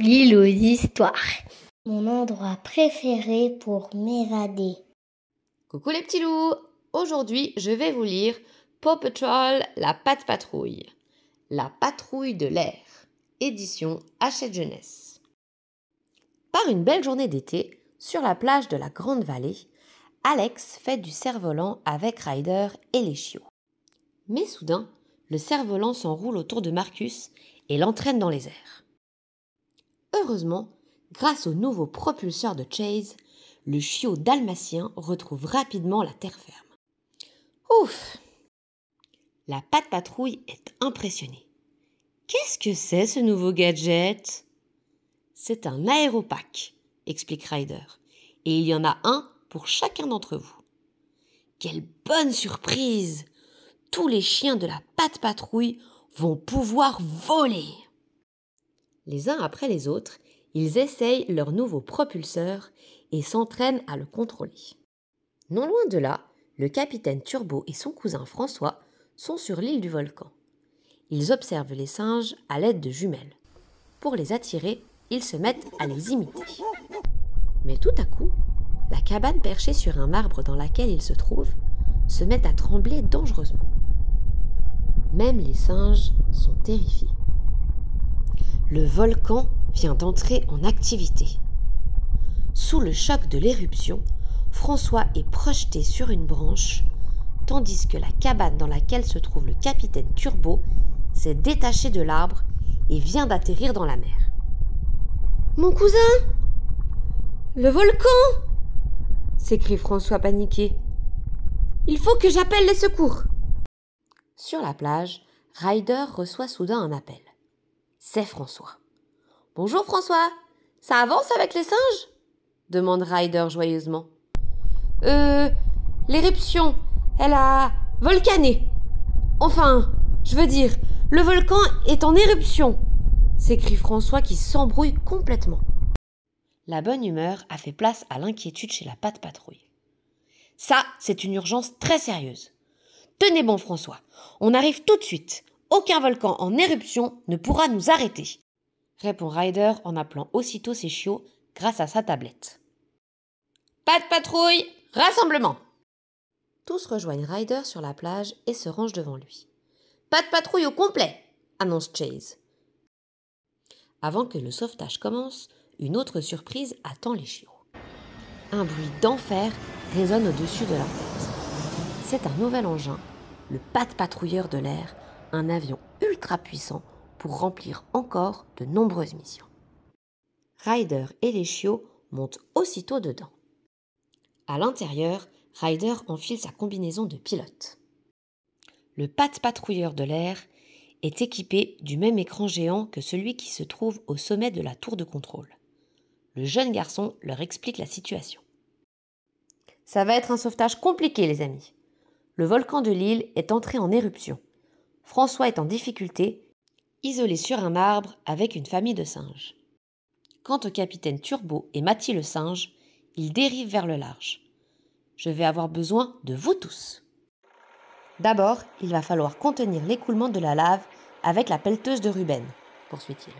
l'île aux histoires. Mon endroit préféré pour m'évader. Coucou les petits loups Aujourd'hui, je vais vous lire Paw Patrol, la patte patrouille. La patrouille de l'air. Édition Hachette Jeunesse. Par une belle journée d'été, sur la plage de la Grande Vallée, Alex fait du cerf-volant avec Ryder et les chiots. Mais soudain, le cerf-volant s'enroule autour de Marcus et l'entraîne dans les airs. Heureusement, grâce au nouveau propulseur de Chase, le chiot dalmatien retrouve rapidement la terre ferme. Ouf La patte patrouille est impressionnée. Qu'est-ce que c'est ce nouveau gadget C'est un aéropack, explique Ryder. Et il y en a un pour chacun d'entre vous. Quelle bonne surprise Tous les chiens de la patte patrouille vont pouvoir voler les uns après les autres, ils essayent leur nouveau propulseur et s'entraînent à le contrôler. Non loin de là, le capitaine Turbo et son cousin François sont sur l'île du volcan. Ils observent les singes à l'aide de jumelles. Pour les attirer, ils se mettent à les imiter. Mais tout à coup, la cabane perchée sur un marbre dans laquelle ils se trouvent se met à trembler dangereusement. Même les singes sont terrifiés le volcan vient d'entrer en activité. Sous le choc de l'éruption, François est projeté sur une branche, tandis que la cabane dans laquelle se trouve le capitaine Turbo s'est détachée de l'arbre et vient d'atterrir dans la mer. Mon cousin Le volcan s'écrie François paniqué. Il faut que j'appelle les secours. Sur la plage, Ryder reçoit soudain un appel c'est François. Bonjour François, ça avance avec les singes demande Ryder joyeusement. Euh, l'éruption, elle a volcané. Enfin, je veux dire, le volcan est en éruption, s'écrie François qui s'embrouille complètement. La bonne humeur a fait place à l'inquiétude chez la patte patrouille. Ça, c'est une urgence très sérieuse. Tenez bon, François, on arrive tout de suite. Aucun volcan en éruption ne pourra nous arrêter, répond Ryder en appelant aussitôt ses chiots grâce à sa tablette. Pas de patrouille, rassemblement Tous rejoignent Ryder sur la plage et se rangent devant lui. Pas de patrouille au complet, annonce Chase. Avant que le sauvetage commence, une autre surprise attend les chiots. Un bruit d'enfer résonne au-dessus de la porte. C'est un nouvel engin, le de Patrouilleur de l'air, un avion ultra puissant pour remplir encore de nombreuses missions. Ryder et les chiots montent aussitôt dedans. À l'intérieur, Ryder enfile sa combinaison de pilote. Le pat patrouilleur de l'air est équipé du même écran géant que celui qui se trouve au sommet de la tour de contrôle. Le jeune garçon leur explique la situation. Ça va être un sauvetage compliqué, les amis. Le volcan de l'île est entré en éruption. François est en difficulté, isolé sur un arbre avec une famille de singes. Quant au capitaine Turbo et Mathieu le singe, ils dérivent vers le large. Je vais avoir besoin de vous tous. D'abord, il va falloir contenir l'écoulement de la lave avec la pelleteuse de Ruben, poursuit-il.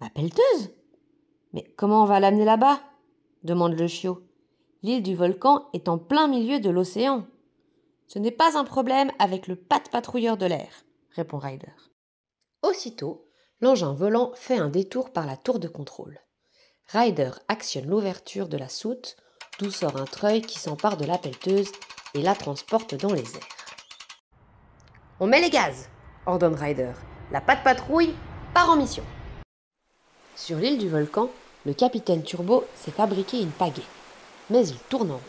Ma pelleteuse Mais comment on va l'amener là-bas demande le chiot. L'île du volcan est en plein milieu de l'océan. Ce n'est pas un problème avec le patte patrouilleur de l'air, répond Ryder. Aussitôt, l'engin volant fait un détour par la tour de contrôle. Ryder actionne l'ouverture de la soute, d'où sort un treuil qui s'empare de la pelleteuse et la transporte dans les airs. On met les gaz, ordonne Ryder. La patte patrouille part en mission. Sur l'île du volcan, le capitaine Turbo s'est fabriqué une pagaie, mais il tourne en haut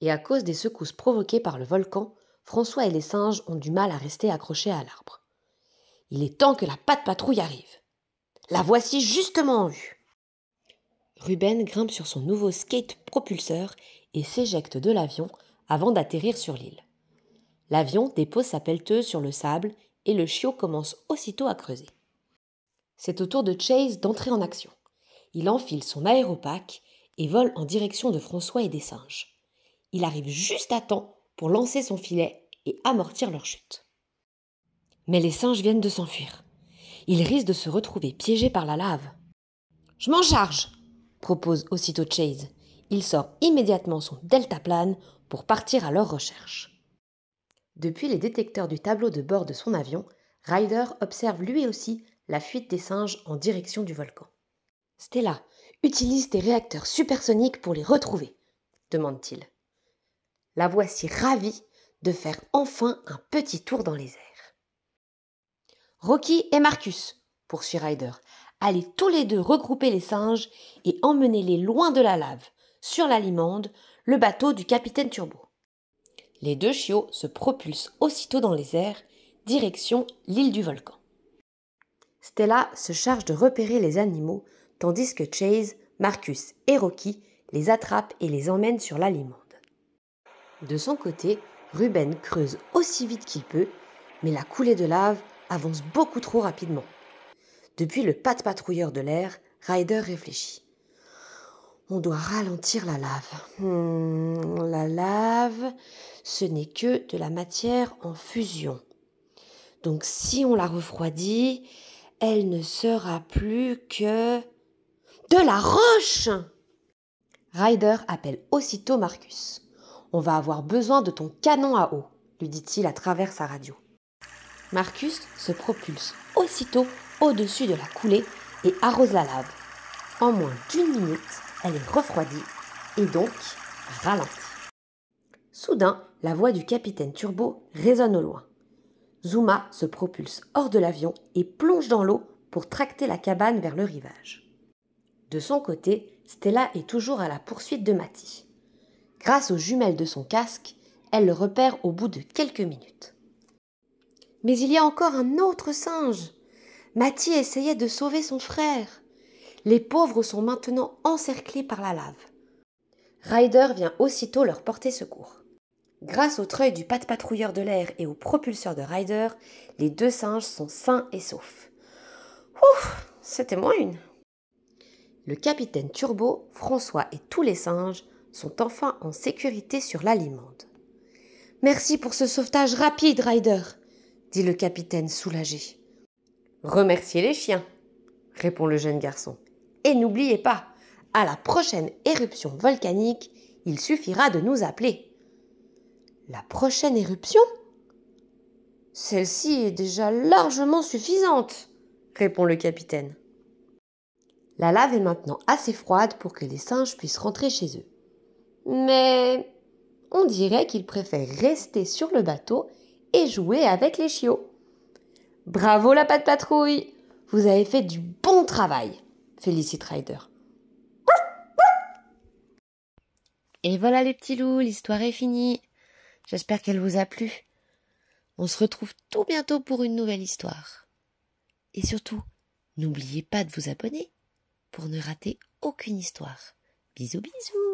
et à cause des secousses provoquées par le volcan, François et les singes ont du mal à rester accrochés à l'arbre. Il est temps que la patte patrouille arrive. La voici justement en vue. Ruben grimpe sur son nouveau skate propulseur et s'éjecte de l'avion avant d'atterrir sur l'île. L'avion dépose sa pelleteuse sur le sable et le chiot commence aussitôt à creuser. C'est au tour de Chase d'entrer en action. Il enfile son aéropac et vole en direction de François et des singes il arrive juste à temps pour lancer son filet et amortir leur chute. Mais les singes viennent de s'enfuir. Ils risquent de se retrouver piégés par la lave. Je m'en charge, propose aussitôt Chase. Il sort immédiatement son Plane pour partir à leur recherche. Depuis les détecteurs du tableau de bord de son avion, Ryder observe lui aussi la fuite des singes en direction du volcan. Stella, utilise tes réacteurs supersoniques pour les retrouver, demande-t-il la voici ravie de faire enfin un petit tour dans les airs. Rocky et Marcus, poursuit Ryder, allez tous les deux regrouper les singes et emmenez-les loin de la lave, sur la limande, le bateau du capitaine Turbo. Les deux chiots se propulsent aussitôt dans les airs, direction l'île du volcan. Stella se charge de repérer les animaux, tandis que Chase, Marcus et Rocky les attrapent et les emmènent sur limande. De son côté, Ruben creuse aussi vite qu'il peut, mais la coulée de lave avance beaucoup trop rapidement. Depuis le pas de patrouilleur de l'air, Ryder réfléchit. On doit ralentir la lave. Hmm, la lave, ce n'est que de la matière en fusion. Donc si on la refroidit, elle ne sera plus que de la roche. Ryder appelle aussitôt Marcus. On va avoir besoin de ton canon à eau, lui dit-il à travers sa radio. Marcus se propulse aussitôt au-dessus de la coulée et arrose la lave. En moins d'une minute, elle est refroidie et donc ralentie. Soudain, la voix du capitaine Turbo résonne au loin. Zuma se propulse hors de l'avion et plonge dans l'eau pour tracter la cabane vers le rivage. De son côté, Stella est toujours à la poursuite de Mati. Grâce aux jumelles de son casque, elle le repère au bout de quelques minutes. Mais il y a encore un autre singe. Mathie essayait de sauver son frère. Les pauvres sont maintenant encerclés par la lave. Ryder vient aussitôt leur porter secours. Grâce au treuil du patte patrouilleur de l'air et au propulseur de Ryder, les deux singes sont sains et saufs. Ouf, c'était moins une. Le capitaine Turbo, François et tous les singes sont enfin en sécurité sur l'alimande. Merci pour ce sauvetage rapide, Ryder, dit le capitaine soulagé. Remerciez les chiens, répond le jeune garçon. Et n'oubliez pas, à la prochaine éruption volcanique, il suffira de nous appeler. La prochaine éruption Celle-ci est déjà largement suffisante, répond le capitaine. La lave est maintenant assez froide pour que les singes puissent rentrer chez eux mais on dirait qu'il préfère rester sur le bateau et jouer avec les chiots. Bravo la patte patrouille Vous avez fait du bon travail Félicite Ryder. Et voilà les petits loups, l'histoire est finie. J'espère qu'elle vous a plu. On se retrouve tout bientôt pour une nouvelle histoire. Et surtout, n'oubliez pas de vous abonner pour ne rater aucune histoire. Bisous bisous